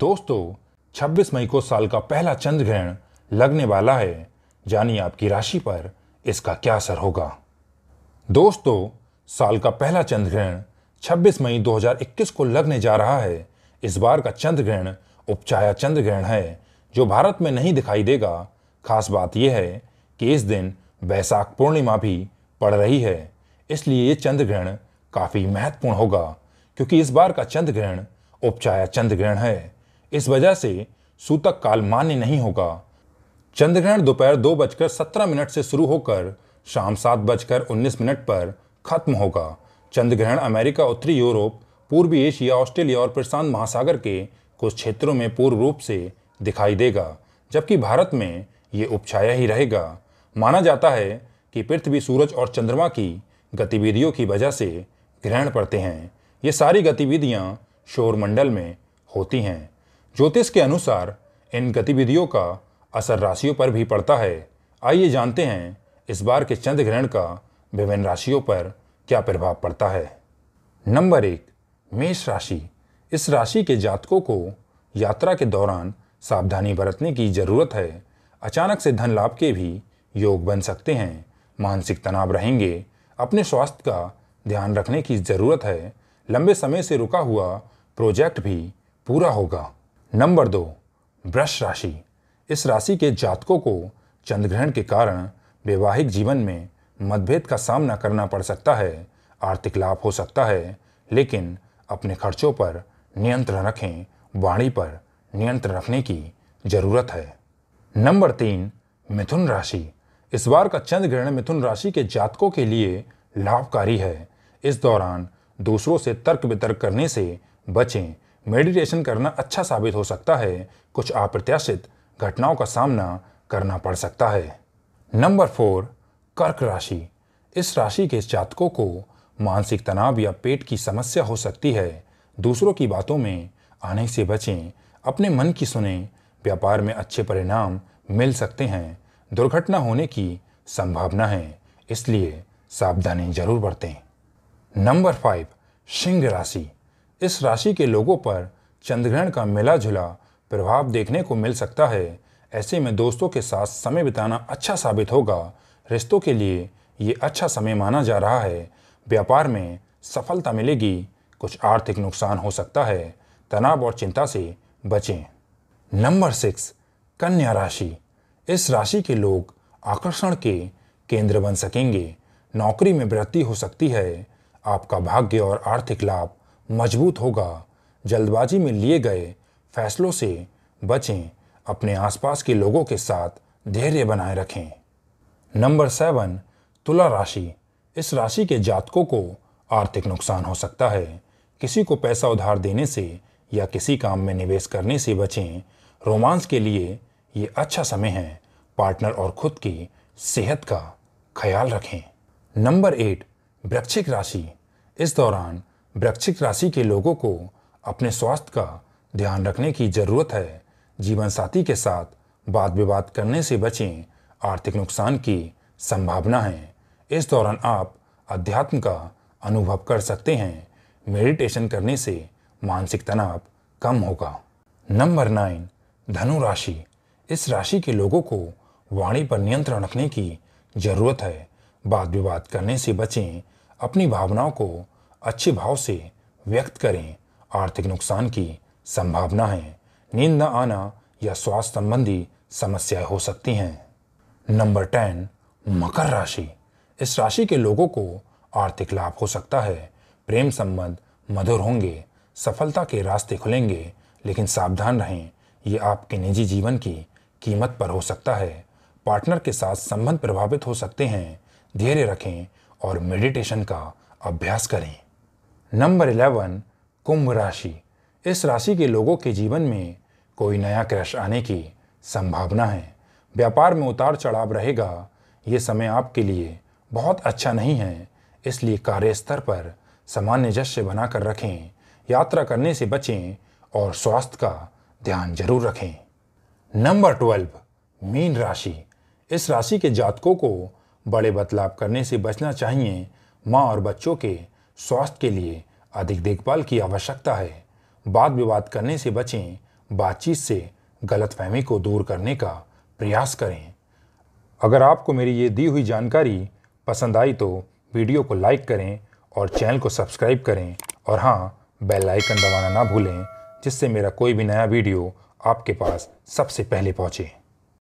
दोस्तों 26 मई को साल का पहला चंद्र ग्रहण लगने वाला है जानिए आपकी राशि पर इसका क्या असर होगा दोस्तों साल का पहला चंद्र ग्रहण 26 मई 2021 को लगने जा रहा है इस बार का चंद्र ग्रहण उपचाया चंद्र ग्रहण है जो भारत में नहीं दिखाई देगा खास बात यह है कि इस दिन वैसाख पूर्णिमा भी पड़ रही है इसलिए ये चंद्र ग्रहण काफ़ी महत्वपूर्ण होगा क्योंकि इस बार का चंद्र ग्रहण उपचाया चंद्र ग्रहण है इस वजह से सूतक काल मान्य नहीं होगा चंद्रग्रहण दोपहर दो बजकर सत्रह मिनट से शुरू होकर शाम सात बजकर उन्नीस मिनट पर खत्म होगा चंद्रग्रहण अमेरिका उत्तरी यूरोप पूर्वी एशिया ऑस्ट्रेलिया और प्रशांत महासागर के कुछ क्षेत्रों में पूर्व रूप से दिखाई देगा जबकि भारत में ये उपछाया ही रहेगा माना जाता है कि पृथ्वी सूरज और चंद्रमा की गतिविधियों की वजह से ग्रहण पड़ते हैं ये सारी गतिविधियाँ शोरमंडल में होती हैं ज्योतिष के अनुसार इन गतिविधियों का असर राशियों पर भी पड़ता है आइए जानते हैं इस बार के चंद्र ग्रहण का विभिन्न राशियों पर क्या प्रभाव पड़ता है नंबर एक मेष राशि इस राशि के जातकों को यात्रा के दौरान सावधानी बरतने की जरूरत है अचानक से धन लाभ के भी योग बन सकते हैं मानसिक तनाव रहेंगे अपने स्वास्थ्य का ध्यान रखने की ज़रूरत है लंबे समय से रुका हुआ प्रोजेक्ट भी पूरा होगा नंबर दो वृष राशि इस राशि के जातकों को चंद्रग्रहण के कारण वैवाहिक जीवन में मतभेद का सामना करना पड़ सकता है आर्थिक लाभ हो सकता है लेकिन अपने खर्चों पर नियंत्रण रखें वाणी पर नियंत्रण रखने की जरूरत है नंबर तीन मिथुन राशि इस बार का चंद्र ग्रहण मिथुन राशि के जातकों के लिए लाभकारी है इस दौरान दूसरों से तर्क वितर्क करने से बचें मेडिटेशन करना अच्छा साबित हो सकता है कुछ अप्रत्याशित घटनाओं का सामना करना पड़ सकता है नंबर फोर कर्क राशि इस राशि के जातकों को मानसिक तनाव या पेट की समस्या हो सकती है दूसरों की बातों में आने से बचें अपने मन की सुने व्यापार में अच्छे परिणाम मिल सकते हैं दुर्घटना होने की संभावना है इसलिए सावधानी जरूर बरतें नंबर फाइव सिंह राशि इस राशि के लोगों पर चंद्रग्रहण का मिला जुला प्रभाव देखने को मिल सकता है ऐसे में दोस्तों के साथ समय बिताना अच्छा साबित होगा रिश्तों के लिए ये अच्छा समय माना जा रहा है व्यापार में सफलता मिलेगी कुछ आर्थिक नुकसान हो सकता है तनाव और चिंता से बचें नंबर सिक्स कन्या राशि इस राशि के लोग आकर्षण के केंद्र बन सकेंगे नौकरी में वृद्धि हो सकती है आपका भाग्य और आर्थिक लाभ मजबूत होगा जल्दबाजी में लिए गए फैसलों से बचें अपने आसपास के लोगों के साथ धैर्य बनाए रखें नंबर सेवन तुला राशि इस राशि के जातकों को आर्थिक नुकसान हो सकता है किसी को पैसा उधार देने से या किसी काम में निवेश करने से बचें रोमांस के लिए ये अच्छा समय है पार्टनर और खुद की सेहत का ख्याल रखें नंबर एट वृक्षिक राशि इस दौरान वृक्षिक राशि के लोगों को अपने स्वास्थ्य का ध्यान रखने की जरूरत है जीवन साथी के साथ वाद विवाद करने से बचें आर्थिक नुकसान की संभावना है इस दौरान आप अध्यात्म का अनुभव कर सकते हैं मेडिटेशन करने से मानसिक तनाव कम होगा नंबर नाइन धनु राशि इस राशि के लोगों को वाणी पर नियंत्रण रखने की जरूरत है वाद विवाद करने से बचें अपनी भावनाओं को अच्छे भाव से व्यक्त करें आर्थिक नुकसान की संभावना है नींद न आना या स्वास्थ्य संबंधी समस्याएं हो सकती हैं नंबर टेन मकर राशि इस राशि के लोगों को आर्थिक लाभ हो सकता है प्रेम संबंध मधुर होंगे सफलता के रास्ते खुलेंगे लेकिन सावधान रहें ये आपके निजी जीवन की कीमत पर हो सकता है पार्टनर के साथ संबंध प्रभावित हो सकते हैं धैर्य रखें और मेडिटेशन का अभ्यास करें नंबर इलेवन कुंभ राशि इस राशि के लोगों के जीवन में कोई नया क्रश आने की संभावना है व्यापार में उतार चढ़ाव रहेगा ये समय आपके लिए बहुत अच्छा नहीं है इसलिए कार्यस्तर पर सामान्य जश्य बनाकर रखें यात्रा करने से बचें और स्वास्थ्य का ध्यान जरूर रखें नंबर ट्वेल्व मीन राशि इस राशि के जातकों को बड़े बदलाव करने से बचना चाहिए माँ और बच्चों के स्वास्थ्य के लिए अधिक देखभाल की आवश्यकता है वाद विवाद करने से बचें बातचीत से गलतफहमी को दूर करने का प्रयास करें अगर आपको मेरी ये दी हुई जानकारी पसंद आई तो वीडियो को लाइक करें और चैनल को सब्सक्राइब करें और हाँ बेल आइकन दबाना ना भूलें जिससे मेरा कोई भी नया वीडियो आपके पास सबसे पहले पहुँचे